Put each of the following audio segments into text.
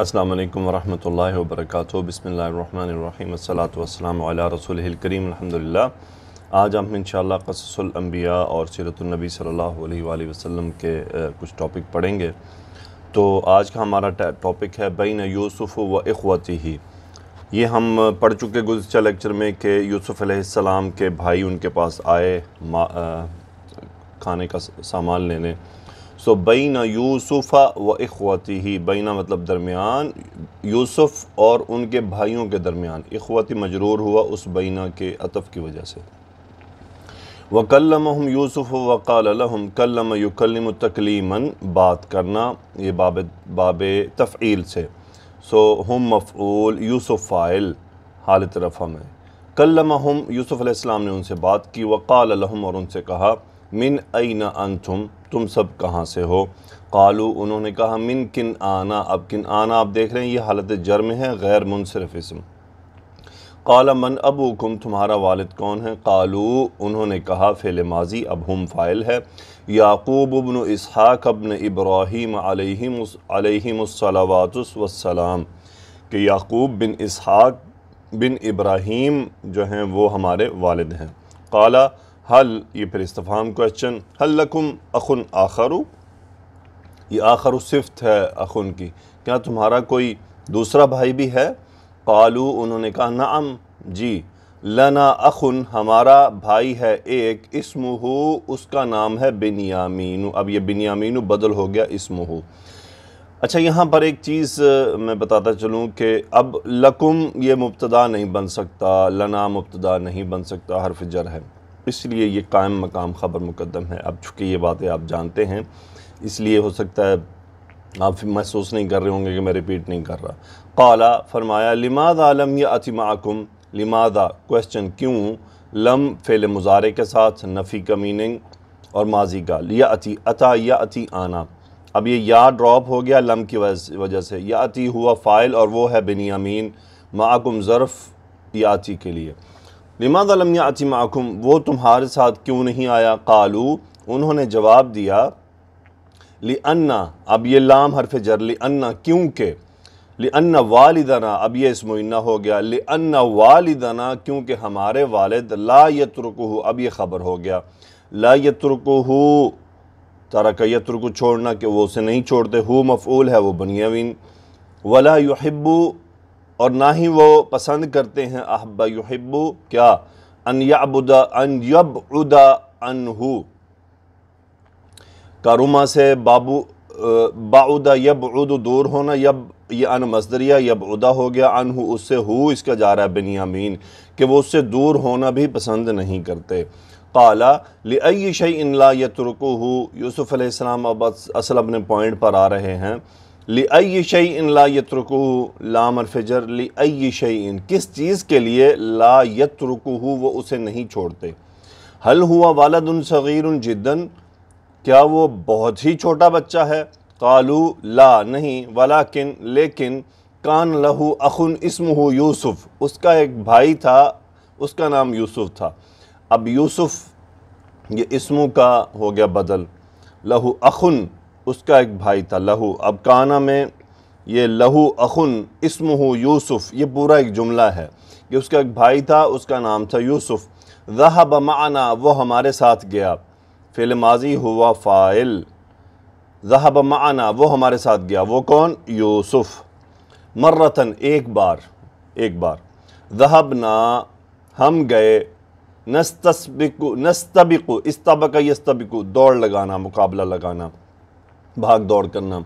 अस्सलाम वालेकुम वरहमतुल्लाहि व बरकातुहू बिस्मिल्लाहिर रहमानिर रहीम अस्सलातु वस्सलाम अला रसूलिल करीम अल्हम्दुलिल्लाह आज हम इंशाल्लाह कसूल अंबिया और सीरतुल नबी सल्लल्लाहु अलैहि वसल्लम के कुछ टॉपिक पढ़ेंगे तो आज का हमारा टॉपिक है बैन यूसुफ़ व अखवती ये हम पढ़ चुके गुजशत लेक्चर में कि यूसुफ़ अलैहिस्सलाम के भाई उनके पास आए खाने का सामान लेने सो बैन यूसुफ़ा व अखवती ही बीना मतलब दरमियान यूसुफ़ और उनके भाइयों के दरमियान अखवती मजरूर हुआ उस बैना के अतफ़ की वजह से वकलम यूसुफ़ वकालम कलम युकलम तकलीमन बात करना ये बाब बाब तफ़ील से सो हम मफ़ूल यूसुफ़ फ़ाइल हालत रफम है कलम यूसुफ़ ने उनसे बात की वकाल और उनसे कहा मिन अन अन तुम तुम सब कहाँ से हो कालू उन्होंने कहा मिन किन आना अब किन आना आप देख रहे हैं ये हालत जर्म है गैर मुनसरफ इसम काला मन अब हुकुम तुम्हारा वालद कौन है कालू उन्होंने कहा फ़िल माजी अब हम फ़ाइल है याकूब अबन इसहाक अबन इब्राहिम अलैहिमुसलावातुसलाम के याकूब बिन इसहाक बिन इब्राहिम जो हैं वो हमारे वालद हैं कला हल ये फिर इस्तफ़ाम क्वेश्चन हल लकुम अखुन आखरु ये आखर सिफ्त है अखुन की क्या तुम्हारा कोई दूसरा भाई भी है कालू उन्होंने कहा नाम जी लना अखुन हमारा भाई है एक इसमहू उसका नाम है बिनियामीनु अब ये बिनियामीनु बदल हो गया इसमहू अच्छा यहाँ पर एक चीज़ मैं बताता चलूँ कि अब लकुम ये मुब्तदा नहीं बन सकता लना मुब्तदा नहीं बन सकता हरफ जर है इसलिए ये कायम मकाम ख़बर मुकदम है अब चूँकि ये बातें आप जानते हैं इसलिए हो सकता है आप महसूस नहीं कर रहे होंगे कि मैं रिपीट नहीं कर रहा काला फरमाया लिमाद आलम या अतिमाकुम लिमादा क्वेश्चन क्यों लम फेल मुजारे के साथ नफ़ी का मीनिंग और माजी का लिया अति अता या अति आना अब ये या ड्रॉप हो गया लम की वजह से या अति हुआ फ़ाइल और वो है बिनियामीन माकुम ज़रफ़ या अति के लिए लिमाद याति माकुम वो तुम्हारे साथ क्यों नहीं आया कालू उन्होंने जवाब दिया ली अन्ना अब ये लाम हरफ जर ली अन्ना क्योंकि ली अन्ना वालदाना अब ये इसमुन्ना हो गया ली अन्ना वालदाना क्योंकि हमारे वालद ला यतरकू अब ये ख़बर हो गया ला यतरकू तरक यतरकू छोड़ना कि वो उसे नहीं छोड़ते हु मफ़ूल है वो बनियावीन वला युहब्बू और ना ही वो पसंद करते हैं अहब्बा यहब्बू क्या अन याबुदा अन यब उदा अनहू कारुमा से बाबू बाउदा यब उद दूर होना यब ये अन मजदरिया यब उदा हो गया अन हु उससे हु इसका जा रहा है बिनियामीन कि वो उससे दूर होना भी पसंद नहीं करते काला लई शई इनला हु यूसुफ़ अलैहिस्सलाम अब असलम अपने पॉइंट पर आ रहे हैं लई शई इन ला यत्रकू लाम अलफजर लई शई इन किस चीज़ के लिए ला यत्रकू वो उसे नहीं छोड़ते हल हुआ वालद उन सग़ीर उन जिद्दन क्या वो बहुत ही छोटा बच्चा है कालू ला नहीं वाला किन लेकिन कान लहू अखुन इसम हो यूसुफ़ उसका एक भाई था उसका नाम यूसुफ़ था अब यूसुफ़ ये इसमों का हो गया बदल लहू अखुन उसका एक भाई था लहू अब काना में ये लहू अखुन इसमहू यूसुफ़ ये पूरा एक जुमला है कि उसका एक भाई था उसका नाम था यूसुफ़ रहब माना वो हमारे साथ गया फिल माजी हुआ फ़ाइल रहब माना वो हमारे साथ गया वो कौन यूसुफ़ मर्रतन एक बार एक बार रहब ना हम गए नस्तबिकु नस्तबिकु इस्तबक यस्तबिकु दौड़ लगाना मुकाबला लगाना भाग दौड़ करना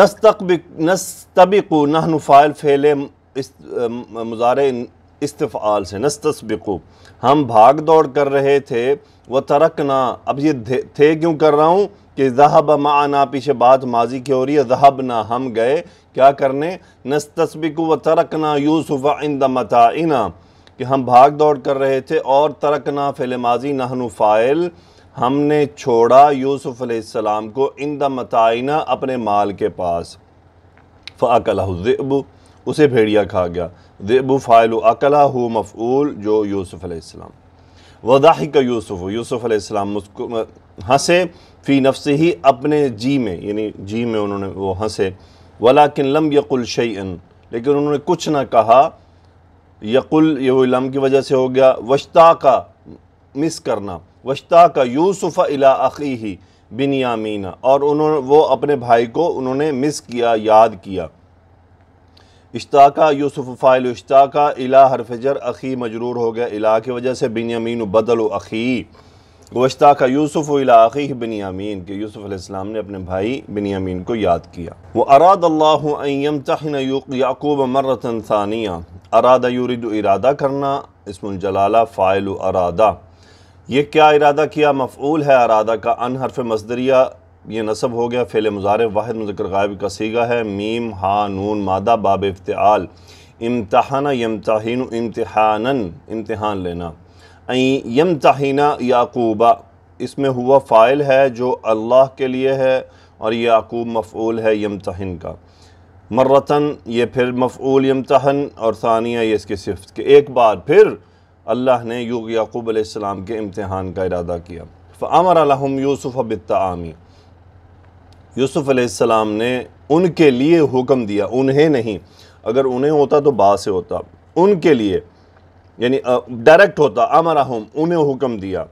नस्तबिक नस्तबिकु नहनु फ़ाइल फ़ैले इस मुजार इस्तफ़ाल से नस्तबिकु हम भाग दौड़ कर रहे थे वह तरक ना अब ये थे क्यों कर रहा हूँ कि जहाब माना पीछे बात माजी की हो रही है जहाब ना हम गए क्या करने नस्तबिकु व तरक ना यूसुफ़ इंद इना कि हम भाग दौड़ कर रहे थे और तरक ना फेले माजी नहनु फ़ाइल हमने छोड़ा यूसुफ़ अलैहिस्सलाम को इन द मताइना अपने माल के पास फ़ाकला ज़ेबू उसे भेड़िया खा गया ज़ेबू फ़ाइल अकला हु मफ़ूल जो यूसुफ़ अलैहिस्सलाम वज़ाही का यूसुफ़ यूसुफ़ अलैहिस्सलाम मुस्को हंसे फ़ी नफ्स ही अपने जी में यानी जी में उन्होंने वो हंसे वला किन लम यकुल शैन लेकिन उन्होंने कुछ ना कहा यकुल यम की वजह से हो गया वश्ता का मिस करना वश्ता का यूसुफ़ अला ही ही बिनियामीना और उन्होंने वो अपने भाई को उन्होंने मिस किया याद किया इश्ताका यूसुफ फ़ाइल इश्ताका इला हरफजर अखी मजरूर हो गया इला की वजह से बिनियामीन बदल अखी गुश्ता का यूसुफ़ अखी बिनियामीन के अलैहिस्सलाम ने अपने भाई बिनियामीन को याद किया वो अराद अल्लाम याकूब मरतन सानिया अरादा यूरद इरादा करना इसमुल जलाला फ़ाइल अरादा ये क्या इरादा किया मफ़ूल है अरादा का अन हरफ मजदरिया ये नसब हो गया फ़ैल मुजार वाहिद मुजकर गायब का सीगा है मीम हा नून मादा बाब इफ्तल इम्तहाना यमताहीन इम्तहानन इम्तहान लेना यम याकूबा इसमें हुआ फ़ाइल है जो अल्लाह के लिए है और याकूब मफ़ूल है यम तहन का मर्रतन ये फिर मफ़ूल यम तहन और सानिया ये इसकी सिफ्त के एक बार फिर अल्लाह ने यूग याकूब अलैहिस्सलाम के इम्तहान का इरादा किया फ़ामर अलहम यूसुफ़ बित्तामी यूसुफ़ अलैहिस्सलाम ने उनके लिए हुक्म दिया उन्हें नहीं अगर उन्हें होता तो बा से होता उनके लिए यानी डायरेक्ट होता अमर हम उन्हें हुक्म दिया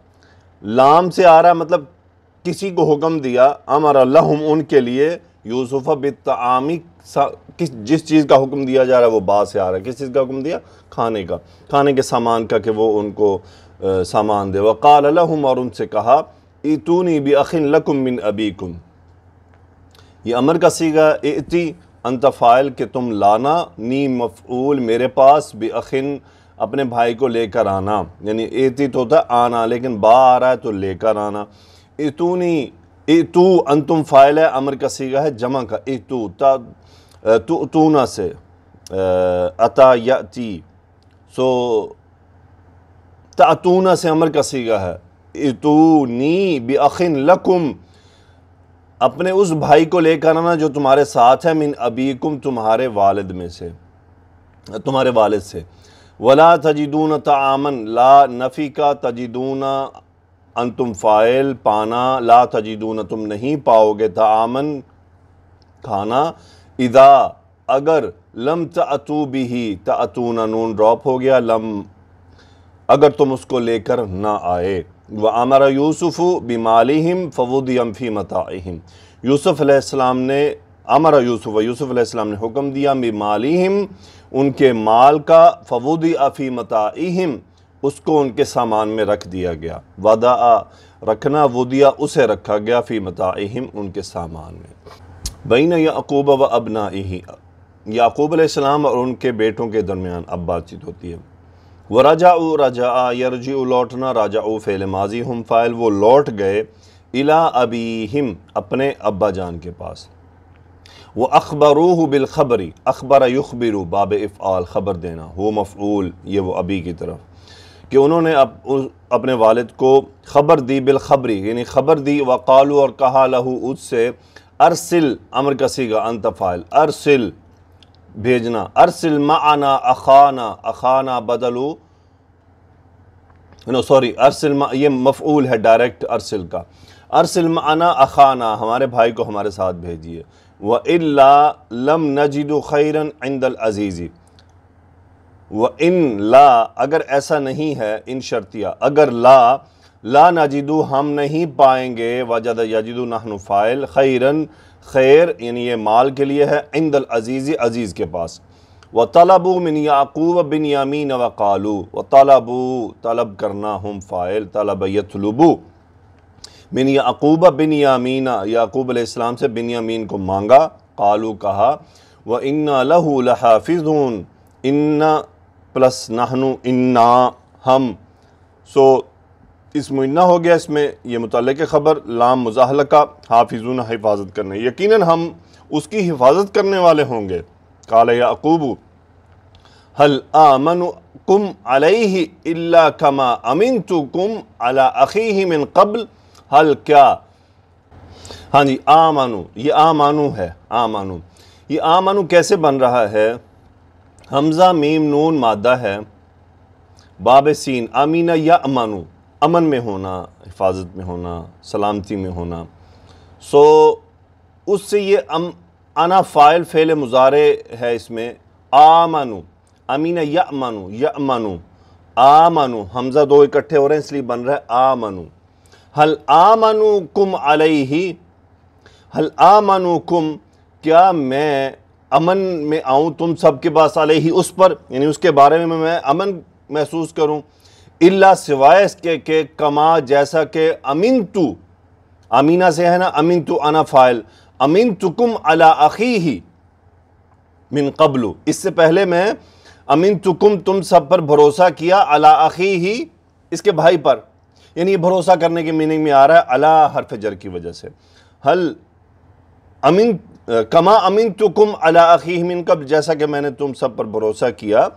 लाम से आ रहा मतलब किसी को हुक्म दिया अमर लहम उनके लिए यूसुफ़ बित्तामी किस जिस चीज़ का हुक्म दिया जा रहा है वो बाहर से आ रहा है किस चीज़ का हुक्म दिया खाने का खाने के सामान का कि वो उनको आ, सामान दे वक़ाल लहम और उनसे कहा इतूनी भी अखिन लकुम मिन अबीकुम ये अमर का सीगा एती अंतफ़ाइल के तुम लाना नी मफूल मेरे पास भी अखिन अपने भाई को लेकर आना यानी एति तो होता आना लेकिन बा आ रहा है तो लेकर आना इतूनी तू अंतुम फ़ाइल है अमर का सीगा है जमा का ए ता तो तूना से अता ती सो तातूना से अमर का सीगा है बे बेअिन लकुम अपने उस भाई को लेकर आना जो तुम्हारे साथ है मिन अबीकुम तुम्हारे वालद में से तुम्हारे वालद से वला तजिदून तामन ला नफ़ी का तजिदूना अन तुम फ़ाइल पाना ला तजिदून तुम नहीं पाओगे तामन खाना इदा अगर लम तू भी ही तूना नून ड्रॉप हो गया लम अगर तुम उसको लेकर ना आए व आमरा यूसुफ़ बिमालिम फ़वुदम फ़ी मताहम यूसुफ़ ने आमरा यूसुफ़ यूसुफ़्लाम ने हुक्म दिया बिमालिम उनके माल का फ़वुद अफ़ी मताहम उसको उनके सामान में रख दिया गया वादा रखना दिया उसे रखा गया फ़ी मताहम उनके सामान में बैन याकूब व अबना ही याकूब आसमाम और उनके बेटों के दरमियान अब बातचीत होती है व रजा उ रजा यरजी लौटना राजा उ फ़ैल माजी हम फ़ाइल वो लौट गए इला अबी हिम अपने अब्बा जान के पास वह अखबरूह बिलखबरी अखबर युखबिरु बाब इफ़ाल ख़बर देना हो मफ़ूल ये वो अबी की तरफ कि उन्होंने अप, उस, अपने वालद को ख़बर दी बिलखबरी यानी ख़बर दी वकालू और कहा लहू उससे अरसिल अमर का सीगा अंत फ़ाइल अरसिल भेजना अरसिल माना अखाना अखाना बदलू नो सॉरी अरसिल ये मफूल है डायरेक्ट अरसिल का अरसिल माना अखाना हमारे भाई को हमारे साथ भेजिए व इल्ला लम खैरन इंदल अजीज़ी व इन ला अगर ऐसा नहीं है इन शर्तिया अगर ला ला नजीदू हम नहीं पाएंगे वजद याजिदू नहनु खैरन खैर यानी ये माल के लिए है इंदल अजीज़ अज़ीज़ के पास व तलबू मिन याकूब बिन यामीन व कालू व तलबू तलब करना हम फ़ाइल तलब यतलबू मिन याकूब बिन यामीन याकूब इस्लाम से बिन यामीन को मांगा कालू कहा व इन्ना लहू लहाफिजून इन्ना प्लस नहनु इन्ना हम सो इस मुइना हो गया इसमें यह मुतल ख़बर लाम मुजाहल का हाफिजून हिफाजत करने यकीन हम उसकी हिफाजत करने वाले होंगे काल याकूबू हल आमन कुम अल्ला कमा अमीन तो कुम अला मिन कबल हल क्या हाँ जी आमानू ये आमानू है आमानू ये आमानू कैसे बन रहा है हमज़ा मीम नून मादा है बाब सीन अमीना या अमानू अमन में होना हिफाजत में होना सलामती में होना सो उससे ये अम अना फ़ाइल फ़ेल मुजारे है इसमें आ मानू अमीना या मानू या मानू आ मानू हमज़ा दो इकट्ठे हो रहे हैं इसलिए बन रहा है आ मानू हल आ मानू कुम ही हल आ मानू कुम क्या मैं अमन में आऊँ तुम सब के पास ही उस पर यानी उसके बारे में मैं अमन महसूस करूँ इल्ला सिवाय इसके के कमा जैसा के अमिन तू अमीना से है ना अमिन तू अना फ़ाइल अमीन तुकुम अला अखी ही मिन कबलू इससे पहले मैं अमीन तुकुम तुम सब पर भरोसा किया अला अखी ही इसके भाई पर यानी ये भरोसा करने के मीनिंग में आ रहा है अला हरफ जर की वजह से हल अमीन कमा अमीन तुकुम अला अखी मिन कब जैसा कि मैंने तुम सब पर भरोसा किया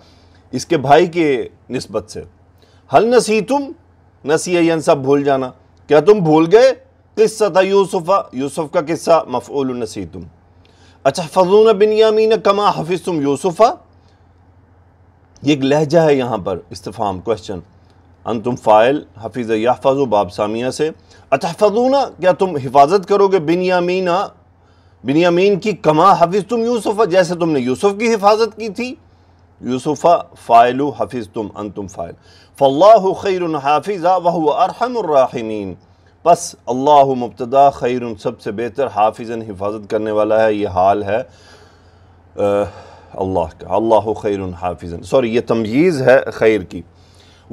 इसके भाई के नस्बत से हल नसी तुम नसी सब भूल जाना क्या तुम भूल गए किस्सा था यूसुफ़ा यूसुफ़ का किस्सा मफ़ूल नसी तुम अच्छा फजून बिन यामीन कमा हफिज तुम यूसुफ़ा ये एक लहजा है यहाँ पर इस्तफ़ाम क्वेश्चन अन तुम फ़ाइल हफीज़ याफाज बाब सामिया से अच्छा फजूना क्या तुम हिफाजत करोगे बिन यामीना बिन यामीन की कमा हफिज़ तुम यूसुफ़ा जैसे तुमने यूसुफ़ की हिफाजत की थी यूसुफ़ा फ़ाइल हफिज़ तुम अन तुम फ़ाइल फ़ल्लाह खैर हाफिज़ा वह अरहमर्राहमीन बस अल्लाह मुबतदा खैर सबसे बेहतर हाफिजन हिफाजत करने वाला है ये हाल है अल्लाह का अल्लाह खैर हाफिजन सॉरी ये तमयीज़ है खैर की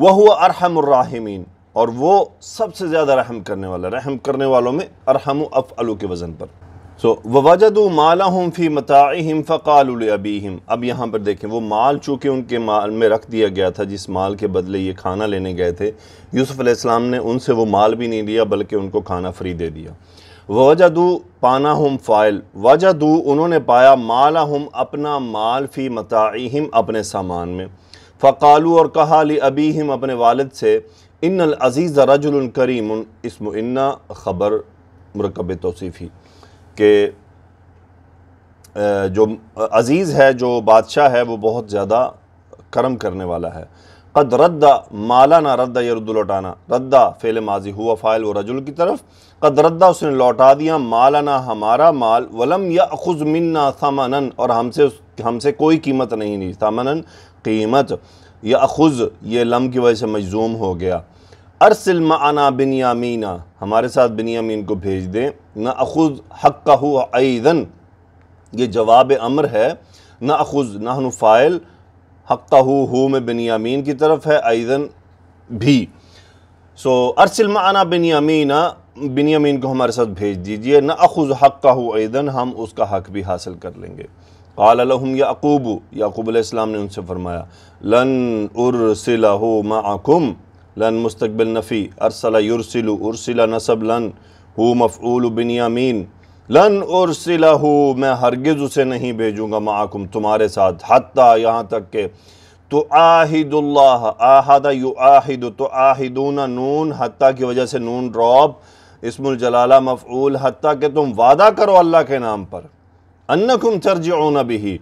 वह अरहमर्राहमीन और वो सबसे ज़्यादा रहम करने वाला रहम करने वालों में अरहम अफ़ अलू के वज़न पर सो वजद माला हम फ़ी मताम फ़काल अबीम अब यहाँ पर देखें वो माल चूँकि उनके माल में रख दिया गया था जिस माल के बदले ये खाना लेने गए थे यूसुफ़ ने उनसे वो माल भी नहीं लिया बल्कि उनको खाना फ्री दे दिया वजद पाना हम फ़ाइल वजद उन्होंने पाया माला हम अपना माल फ़ी मताम अपने सामान में फ़कालू और कहा ली अबीम अपने वालद से इन अज़ीज़ रजुल करीम इसम इन्ना ख़बर मरकब तोसीफ़ी कि जो अज़ीज़ है जो बादशाह है वो बहुत ज़्यादा करम करने वाला है कद रद्दा मालाना रद्दा यरद लौटाना रद्दा फेल माजी हुआ फ़ाइल व रजुल की तरफ कद रद्दा उसने लौटा दिया मालाना हमारा माल वलम या खुज मन्ना सामानन और हमसे हमसे कोई कीमत नहीं ली सामानन कीमत या अखुज़ ये लम की वजह से मजजूम हो गया अरसिल माना बिनियामीना हमारे साथ बिनियामीन को भेज दें न अखुज हक का हु आईदन ये जवाब अमर है न अखुज नाहन फ़ाइल हक का हु हु में बिनियामीन की तरफ है आईदन भी सो अरसिल माना बिनियामीना बिनियामीन को हमारे साथ भेज दीजिए न अखुज हक का हु आईदन हम उसका हक भी हासिल कर लेंगे कालम याकूब याकूब ने उनसे फरमाया लन उर्सिला हो माकुम लन मुस्तबिल नफ़ी अरसला युरसिल उर्सिला नसब लन हु मफ़ूल बिनयामीन लन उर्सिला हु मैं हरगिज़ उसे नहीं भेजूँगा माकुम तुम्हारे साथ हती यहाँ तक के तो आहिदुल्लाह आहद यु आहिद तो आहिदूना नून हती की वजह से नून ड्रॉप इसमुल जलाला मफ़ूल हती के तुम वादा करो अल्लाह के नाम पर अन्नकुम चरजोन भी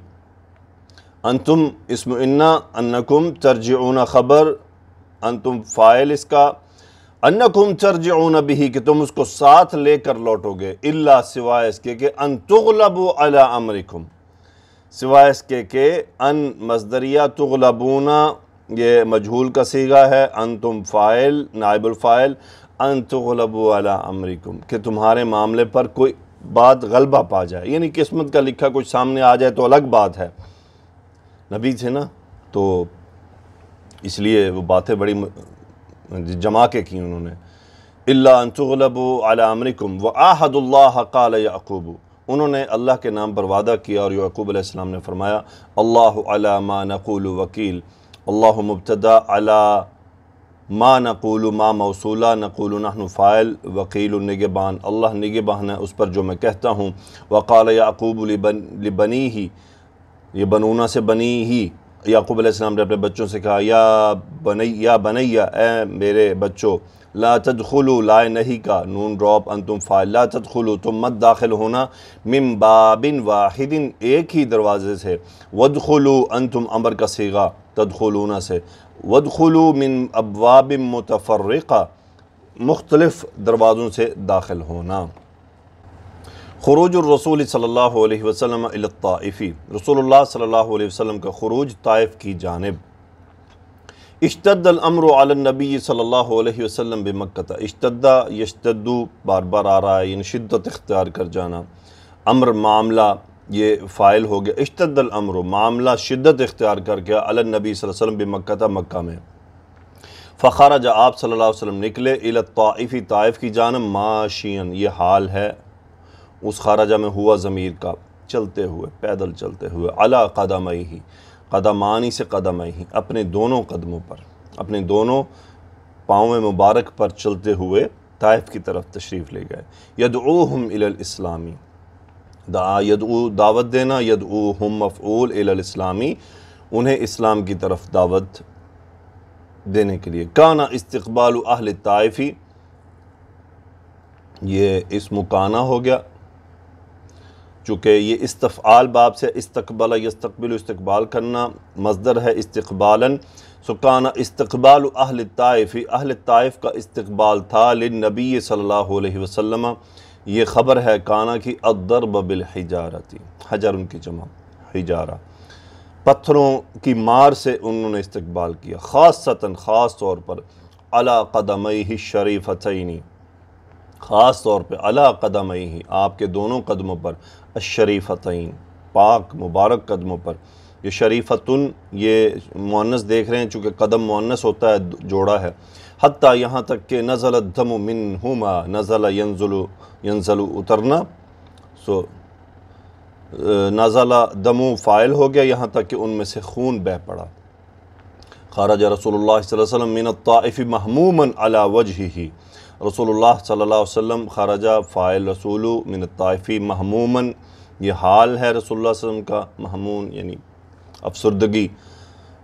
अन तुम इसमिन्ना अन्नकुम चरजोन ख़बर अन तुम फ़ाइल इसका अन्नकुम चर्ज नबी कि तुम उसको साथ लेकर लौटोगे इल्ला सिवाय इसके के अन तुगलब अला अमरिकुम सिवाय इसके के अन मजदरिया तुगलबूना ये मजहूल का सीगा है अन तुम फ़ाइल नायबुलफ़ाइल अन तुगलब अला अमरिकुम कि तुम्हारे मामले पर कोई बात गलबा पा जाए यानी किस्मत का लिखा कुछ सामने आ जाए तो अलग बात है नबी थे ना तो इसलिए वो बातें बड़ी जमा के की उन्होंने अल्लातलब व आहदुल्ला काल याकूब उन्होंने अल्लाह के नाम पर वादा किया और याकूब आसमाम ने फरमाया अल्लाह अला मा वकील अल्लाह मुबतदा अला माँ नकूल माँ मौसूला नकूल नहन वकील निगबान अल्लाह निगबान है उस पर जो मैं कहता हूँ वक़ाल याकूब लिबन लिबनी ही ये बनूना से बनी ही याकूब अलैहिस्सलाम ने अपने बच्चों से कहा या बनैया बनैया ए मेरे बच्चों ला खुलू लाए नहीं का नून ड्रॉप अन तुम फ़ाय ला खुलू तुम मत दाखिल होना मिम बाबिन वाहिदिन एक ही दरवाज़े से वद अन तुम अमर का सीगा तदखलूना से वदखलू मिन अब वाबिन मुतफ़रक़ा मुख्तलफ़ दरवाज़ों से दाखिल होना खरूज रसूल सल्ला वसम अलताफ़ी रसोल्ला सल्ला का खरूज ताइफ़ की जानब इश्तदलमरनबी सल्ला वसम बमक्ता इश्तदा यशतु बार बार आ रहा है यानी शिद्दत इख्तियार कर जाना अम्र मामला ये फ़ाइल हो गया इश्तदलमर मामला शिद्दत इख्तियार कर गया अलनबी वसम बमक्ता मक्का में फ़ारा जब आप सल्ला वसम निकले इलताफ़ी ताइफ़ की जानब माशियन ये हाल है उस खारजा में हुआ ज़मीर का चलते हुए पैदल चलते हुए अला कदम ही कदमानी से कदम ही अपने दोनों कदमों पर अपने दोनों पाँव मुबारक पर चलते हुए ताइफ की तरफ तशरीफ़ ले गए हम इलास्लामी दा यद दावत देना यद हम अफ़ल इलास्लामी उन्हें इस्लाम की तरफ दावत देने के लिए काना इस्तबाल अहल तायफ़ी ये इस मुकाना हो गया चूँकि ये इस्तफ़ाल बाब से इस्तबाल यस्तबिल इस्तबाल करना मजदर है इस्तबाला सुकाना इस्तबाल अहल ताइफ़ अहल ताइफ़ का इस्तबाल था लनबी सल्ला वसम ये ख़बर है काना की अदर बबिल हिजारती हजर उनकी जमा हिजारा पत्थरों की मार से उन्होंने इस्तबाल किया ख़ास सतन ख़ास तौर पर अला कदम ही शरीफ हसैनी ख़ास तौर पर अला कदम ही आपके दोनों कदमों पर अशरीफ़त पाक मुबारक कदमों पर ये शरीफतुन ये मुनस देख रहे हैं चूँकि कदम मुनस होता है जोड़ा है हती यहाँ तक कि नज़ल धम मिन हुमा नज़ल यंजुल यंजल उतरना सो नज़ला दमु फ़ायल हो गया यहाँ तक कि उनमें से खून बह पड़ा खारज रसोल्ला मिनत ताइफ़ महमूमन अला वजह रसोल्ला सल्ला वसम खारजा फ़ायल रसूल मिन तयफ़ी महमूमन ये हाल है रसोल्ला वसम का महमून यानी अफसरदगी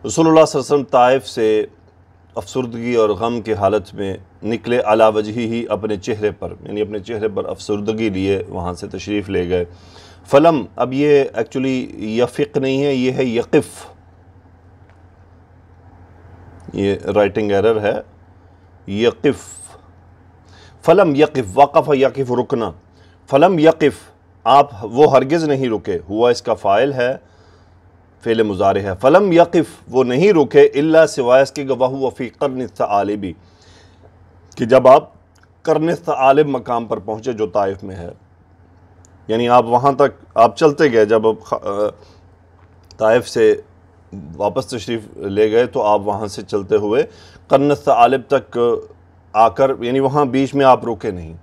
रसोल्ला वसम ताइफ से अफसरदगी और गम की हालत में निकले अला ही अपने चेहरे पर यानी अपने चेहरे पर अफसरदगी लिए वहाँ से तशरीफ़ ले गए फ़लम अब ये एक्चुअली यफ़िक नहीं है ये है यक़फ़ ये राइटिंग एरर है यक़फ़ फ़लम यकफ़ वाक़फ़ यकफ़ रुकना फ़लम यकफ़ आप वो हरगिज़ नहीं रुके हुआ इसका फ़ाइल है फ़ेल मुजारे है फ़लम यकफ़ वो नहीं रुके अल्ला सिवाय इसके गवाह वफ़ी करन आलिबी कि जब आप करन आलिब मकाम पर पहुँचे जो ताइफ में है यानी आप वहाँ तक आप चलते गए जब ताइफ से वापस तशरीफ़ ले गए तो आप वहाँ से चलते हुए करन आलिब तक आकर यानी वहाँ बीच में आप रुके नहीं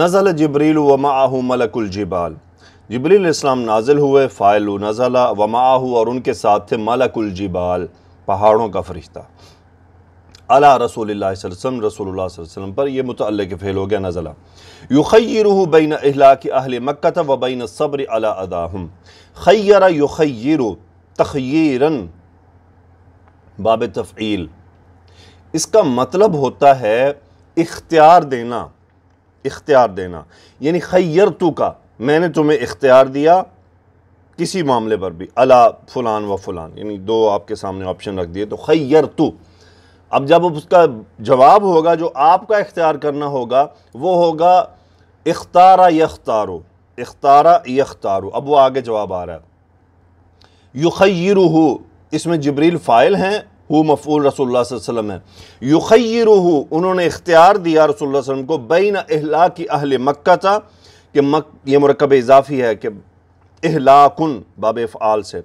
नज़ल जबरील व माहू मलकुल जबाल जबरील इस्लाम नाजिल हुए फ़ाइल नज़ला व माहू और उनके साथ थे मलकुल जबाल पहाड़ों का फरिश्ता अला रसूल वसम रसूल वसम पर यह मुतल के फेल हो गया नज़ला युखर बैन अहला के अहल मक्कत व बैन सब्र अला अदाहम खैर युखर तखीरन बाब तफ़ील इसका मतलब होता है इख्तियार देना इख्तियार देना यानी खैर तू का मैंने तुम्हें इख्तियार दिया किसी मामले पर भी अला फलान व फलान यानी दो आपके सामने ऑप्शन रख दिए तो खैर तो अब जब उसका जवाब होगा जो आपका इख्तियार करना होगा वो होगा इख्तारा यख्तारो इख्तारा यख्तारो अब वो आगे जवाब आ रहा है युखरू इसमें जबरील फ़ाइल हैं हु मफूल रसोल्ला वसम है युखर उन्होंने इख्तियार दिया रसोल्ला वसम को बैन अहला की अहल मक्का था कि मक ये मरकब इजाफी है कि अहलाकुन बाब फ़ाल से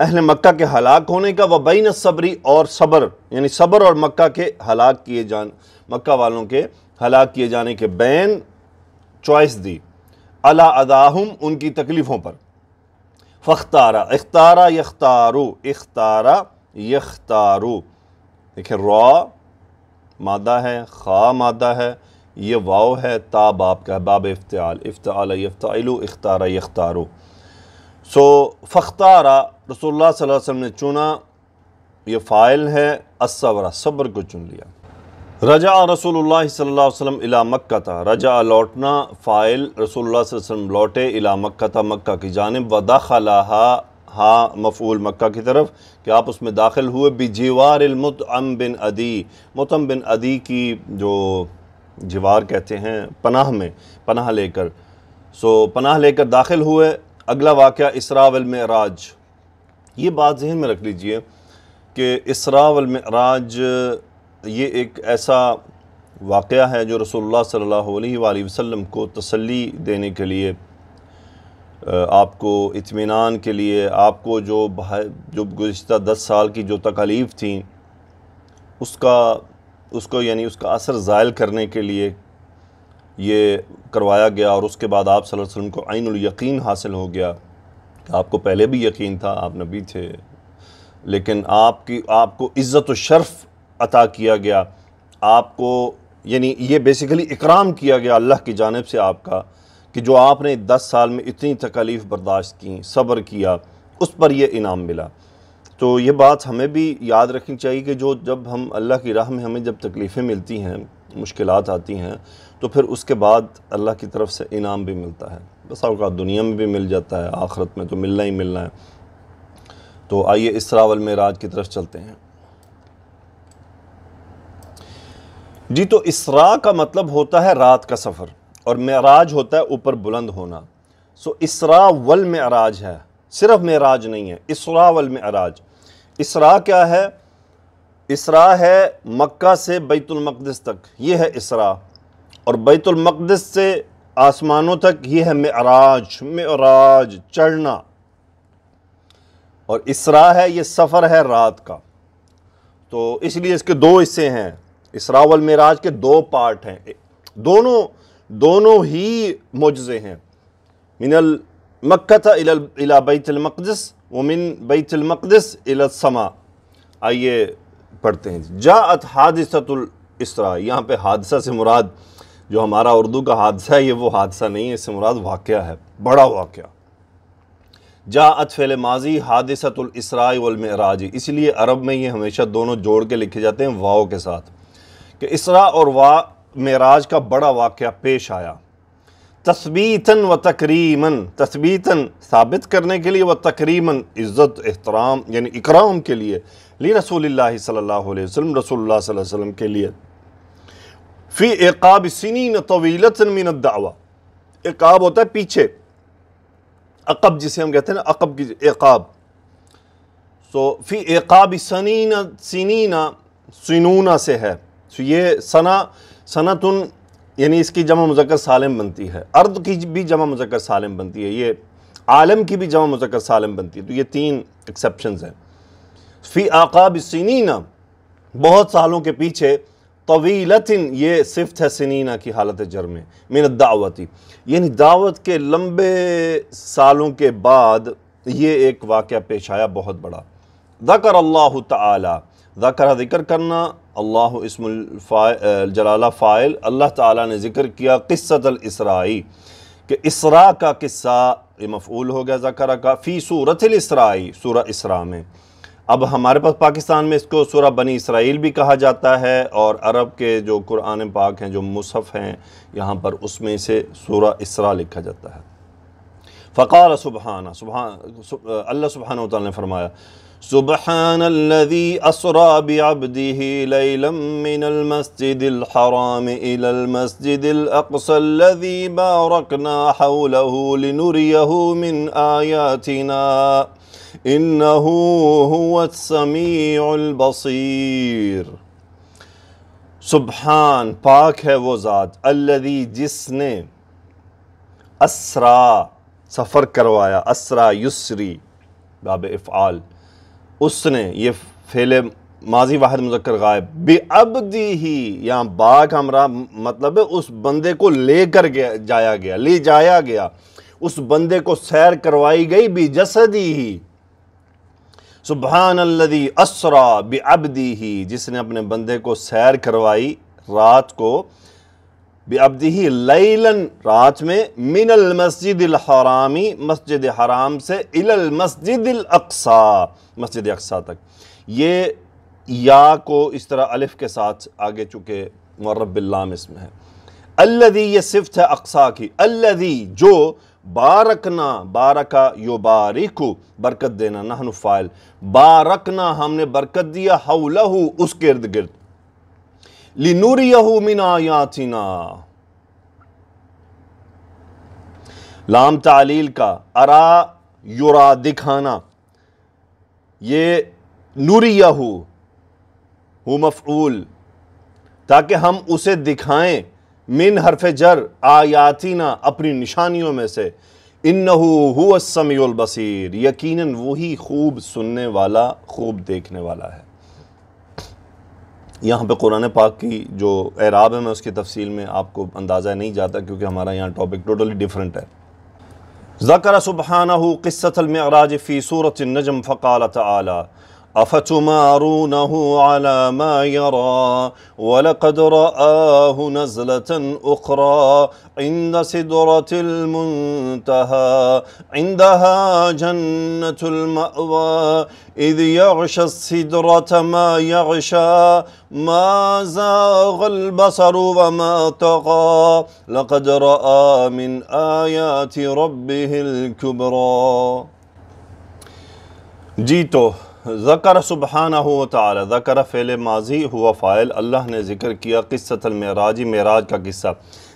अहल मक्का के हलाक होने का व बैन सब्री और सब्र यानी सब्र और मक्का के हलाक किए जान मक्का वालों के हलाक किए जाने के बैन चॉइस दी अला अदाहम उनकी तकलीफ़ों पर फ़ख्तारा अख्तारा यख्तारू अख्तारा यख्तारू देखिए रॉ मादा है खा मादा है ये वाओ है ता बाप का है बाब इफ्तियाल इफ्ताल यफ्तालू इख्तारा यख्तारू सो फ़ख्तारा रसोल्ला वसम ने चुना ये फ़ाइल है असवरा सब्र को चुन लिया रजा रसोल वसम इला मक्का था रजा लौटना फ़ाइल रसोल्ला वसम लौटे इला मक्का था मक्का की जानब व दखलाहा हाँ मफूल मक्का की तरफ कि आप उसमें दाखिल हुए जीवार मतम बिन अदी मतम बिन अदी की जो जीवार कहते हैं पनाह में पनाह लेकर सो पनाह लेकर दाखिल हुए अगला वाक़ राज ये बात जहन में रख लीजिए कि राज ये एक ऐसा वाक़ है जो रसोल्ला सल्ला वसम को तसली देने के लिए आपको इत्मीनान के लिए आपको जो जो गुज्त दस साल की जो तकालीफ़ थी उसका उसको यानी उसका असर ज़ायल करने के लिए ये करवाया गया और उसके बाद आप सल्लल्लाहु अलैहि वसल्लम को आइनुल यकीन हासिल हो गया कि आपको पहले भी यकीन था आप नबी थे लेकिन आपकी आपको इज़्ज़त शर्फ़ अता किया गया आपको यानी ये बेसिकली इकराम किया गया अल्लाह की जानब से आपका कि जो आपने दस साल में इतनी तकलीफ़ बर्दाश्त की सब्र किया उस पर यह इनाम मिला तो ये बात हमें भी याद रखनी चाहिए कि जो जब हम अल्लाह की राह में हमें जब तकलीफ़ें मिलती हैं मुश्किल आती हैं तो फिर उसके बाद अल्लाह की तरफ से इनाम भी मिलता है बस अवकात दुनिया में भी मिल जाता है आखरत में तो मिलना ही मिलना है तो आइए इसरा वल मराज की तरफ चलते हैं जी तो इसरा का मतलब होता है रात का सफ़र और मराज होता है ऊपर बुलंद होना सो इसरा वल मराज है सिर्फ मराज नहीं है इसरा वल मराज इसरा क्या है इसरा है मक्का से बैतुलमक़दस तक ये है इसरा और बैतुलमक़दस से आसमानों तक ये है मराज मराज चढ़ना और इसरा है ये सफ़र है रात का तो इसलिए इसके दो हिस्से हैं इसरावल मराज के दो पार्ट हैं दोनों दोनों ही मुजज़े हैं मिनल मक्का इला बैतमक़दस वमिन बैतमक़दस इलासमा आइए पढ़ते हैं जात हादसतुलसरा यहाँ पे हादसा से मुराद जो हमारा उर्दू का हादसा है ये वो हादसा नहीं है इससे मुराद वाक़ है बड़ा वाक़ जात फ़ैल माजी हादसतुलसरामराज इसलिए अरब में ये हमेशा दोनों जोड़ के लिखे जाते हैं वाओ के साथ कि इसरा और वा मेराज का बड़ा वाक़ पेश आया तस्बीता व तकरीमन तस्बीता साबित करने के लिए व तकरीमन इज़्ज़त एहतराम यानी इकराम के लिए ली रसूल सल्ला वसम रसोल्ला वसम के लिए फ़ी एकाब सिन तवीलत मिन दावा एकाब होता है पीछे अकब जिसे हम कहते हैं ना अकब की एकाब सो फ़ी एकाब सनीना सिनीना सिनूना से है सो ये सना सनातन यानी इसकी जमा मुजक्र सालम बनती है अर्द की भी जमा मुजक्र सालम बनती है ये आलम की भी जमा मुजक्र सालम बनती है तो ये तीन एक्सेप्शन हैं फ़ी आकाब सिनीना बहुत सालों के पीछे तवीलतिन ये सिफ्त है सिनीना की हालत जर में मिन दावती यानी दावत के लंबे सालों के बाद ये एक वाक़ पेश आया बहुत बड़ा ज़कर अल्लाह ताला ज़कर ज़िक्र करना अल्लाह इसमुल जला फ़ाइल अल्लाह ताला ने ज़िक्र किया अल इसराई कि इसरा का किस्सा ये मफूल हो गया जकरा का फ़ी सूरत इसराई सूर इसरा में अब हमारे पास पाकिस्तान में इसको सूर बनी इसराइल भी कहा जाता है और अरब के जो कुरान पाक हैं जो मुसफ़ हैं यहाँ पर उसमें से सूर इसरा लिखा जाता है फ़कार सुबहाना सुबह अल्लाह सुबहाना ने फरमाया سبحان الذي أسرى بعبده ليلا من المسجد الحرام إلى المسجد الأقصى الذي باركنا حوله لنريه من آياتنا إنه هو السميع البصير सुबहान पाक है वो ज़ात अल्लदी जिसने असरा सफ़र करवाया असरा युसरी बाब इफ़ाल उसने ये फेले माजी वाहिद मुजक्र गायब दी ही यहाँ बाग हमरा मतलब उस बंदे को लेकर गया जाया गया ले जाया गया उस बंदे को सैर करवाई गई भी जसदी ही सुबहान अल्लदी असरा दी ही जिसने अपने बंदे को सैर करवाई रात को बेअब्दी लैलन रात में मिनल मस्जिद हरामी मस्जिद हराम से इलल मस्जिद अक्सा मस्जिद अक्सा तक ये या को इस तरह अलिफ के साथ आगे चुके मरबिल्लाम इसमें है अल्लदी ये सिफ्त है अक्सा की अल्लदी जो बारकना बारका यो बारिकु बरकत देना नहन फ़ाइल बारकना हमने बरकत दिया हौलहू उसके इर्द गिर्द लिनुरियहु मिन आयातिना लाम तालील का अरा युरा दिखाना ये नुरियहु हु मफूल ताकि हम उसे दिखाएं मिन हरफ जर आयातिना अपनी निशानियों में से इन हुआ बसीर यकीनन वही खूब सुनने वाला खूब देखने वाला है यहाँ पे कुरान पाक की जो एराब है मैं उसकी तफसील में आपको अंदाज़ा नहीं जाता क्योंकि हमारा यहाँ टॉपिक टोटली डिफरेंट है ज़कर सुबहाना किस्सतलमराज फ़ी सूरत नजम फ़काल तला أفتمارونه على ما يرى ولقد رآه نزلة أخرى عند سدرة المنتهى عندها جنة المأوى إذ يغشى السدرة ما يغشى ما زاغ البصر وما طغى لقد رأى من آيات ربه الكبرى جيتو ज़कर सुबहाना हो ताली ज़कर फ़ैल माजी हुआ फ़ायल अल्लाह ने ज़िक्र किया किस्सतलमराजी मराज का किस्सा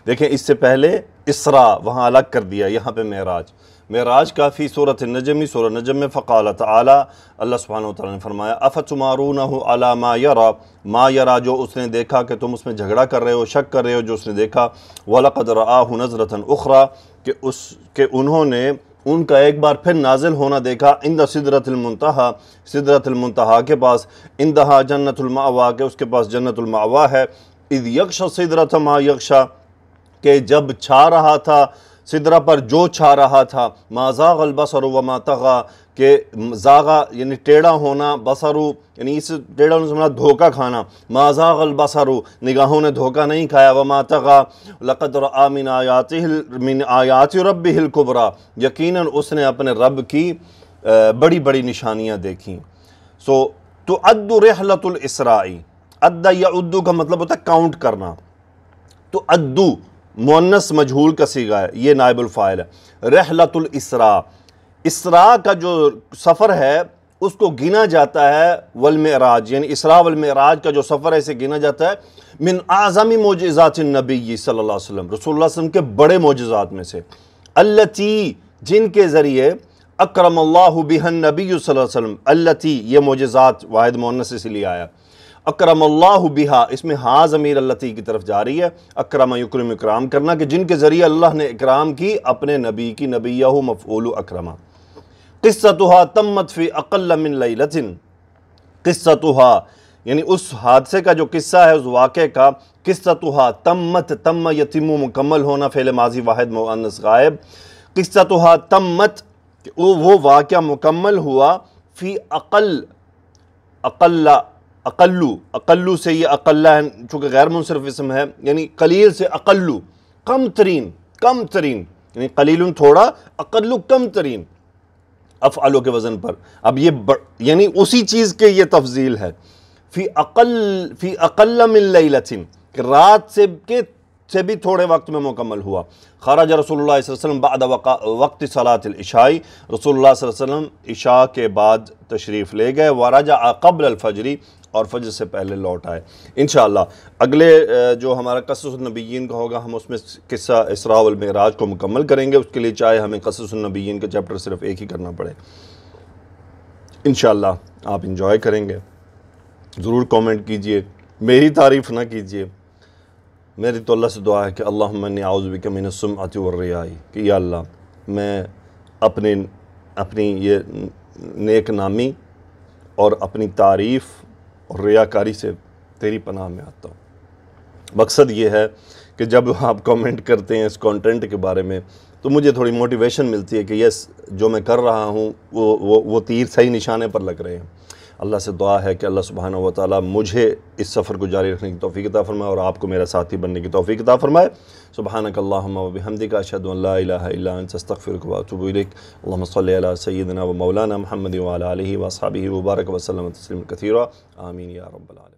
देखें इससे पहले इसरा वहाँ अलग कर दिया यहाँ पर मराज मराज काफ़ी सूरत नजम ही सूरत नजम में फ़काल ताली अल्लाह सुबहान तौर ने फरमाया अफ़तुमारून अला मा यरा मा यरा जो उसने देखा कि तुम उसमें झगड़ा कर रहे हो शक कर रहे हो जो उसने देखा वलकद रहा नज़रतन उखरा कि उस के उन्होंने उनका एक बार फिर नाजिल होना देखा इंद सिदरतमनतहा सिदरतमनतहा के पास इंदहा जन्नतलमावा के उसके पास जन्नतलमावा है इद यक्शा सिदरतमा यक्शा के जब छा रहा था सिदरा पर जो छा रहा था माजा गलबसर व तगा के जागा यानी टेढ़ा होना बसरु यानी इस टेढ़ा होने से मतलब धोखा खाना माजा गलबसरु निगाहों ने धोखा नहीं खाया व तगा लकत आमिन आयात मिन आयात रब हिल कुबरा यकीन उसने अपने रब की बड़ी बड़ी निशानियाँ देखी सो तो अद्द इसराई अद्दा या उद्दू का मतलब होता है काउंट करना तो अद्दू मुन्नस मजहूल का सीगा है ये नायबुलफ़ाइल है रहलतुलसरा इसरा का जो सफ़र है उसको गिना जाता है वलम राज यानी इसरा राज का जो सफ़र है इसे गिना जाता है मिन आज़मी मोजात नबी सल्ला रसोल रसूल वसम के बड़े मोजात में से अल्लती जिनके ज़रिए अक्रम बिहन नबी वसम अल्लती ये मोजात वाहिद मुन्नस इसलिए आया अक्रम बिहा इसमें हाँ ज़मीर अल्लती की तरफ जा रही है अक्रम यक्रम इक्राम करना कि जिनके ज़रिए अल्लाह ने इक्राम की अपने नबी की नबिया मफ़ूल अक्रमा किस्सतहा तम्मत फ़ी अकल मिन लतिन किस्सतहा यानी उस हादसे का जो किस्सा है उस वाक़े का किस्सतहा तम्मत तम यतिम मुकम्मल होना फ़ैल माजी वाहिद मुअन्नस गायब किस्सतहा तम्मत वो वाक़ मुकम्मल हुआ फ़ी अकल अकल्ला अकल्लू अकल्लू से ये अकल्ला चूँकि गैर मुनसरफ इसम है यानी कलील से अकल्लू कम तरीन कम तरीन यानी कलील थोड़ा अकल्लु कम तरीन अफ़ालों के वज़न पर अब ये यानी उसी चीज़ के ये तफजील है फ़ी अकल फ़ी अकल मिल्लतिन रात से के से भी थोड़े वक्त में मुकम्मल हुआ खराज रसोल्ला वक्त सलातशाई रसोल्ला वसम इशा के बाद तशरीफ़ ले गए वराजा कबल अलफजरी और फजर से पहले लौट आए इन अगले जो हमारा कससनबीन का होगा हम उसमें किस्सा इसराज को मुकम्मल करेंगे उसके लिए चाहे हमें कससनबीन का चैप्टर सिर्फ एक ही करना पड़े इन आप इंजॉय करेंगे ज़रूर कमेंट कीजिए मेरी तारीफ़ ना कीजिए मेरी तो अल्लाह से दुआ है कि अल्लाह आउज़बी के मैंने सुम आई कि या अल्लाह मैं अपने अपनी ये नेक नामी और अपनी तारीफ़ और रियाकारी से तेरी पनाह में आता हूँ मकसद ये है कि जब आप कमेंट करते हैं इस कंटेंट के बारे में तो मुझे थोड़ी मोटिवेशन मिलती है कि यस जो मैं कर रहा हूँ वो वो वो तीर सही निशाने पर लग रहे हैं अल्लाह से दुआ है कि अल्लाह सुबहाना व ताली मुझे इस सफ़र को जारी रखने की तोफ़ी किता फरमाए और आपको मेरा साथी बनने की तोफ़ी किता फरमाए सुबहान कल्लाहमदी का अशदफ़िरकबातबिक अल्लाम सैदना व मौलाना महमद वाली वसाबी वबारक वसलम तसलम कथीरा आमीन या रब्बल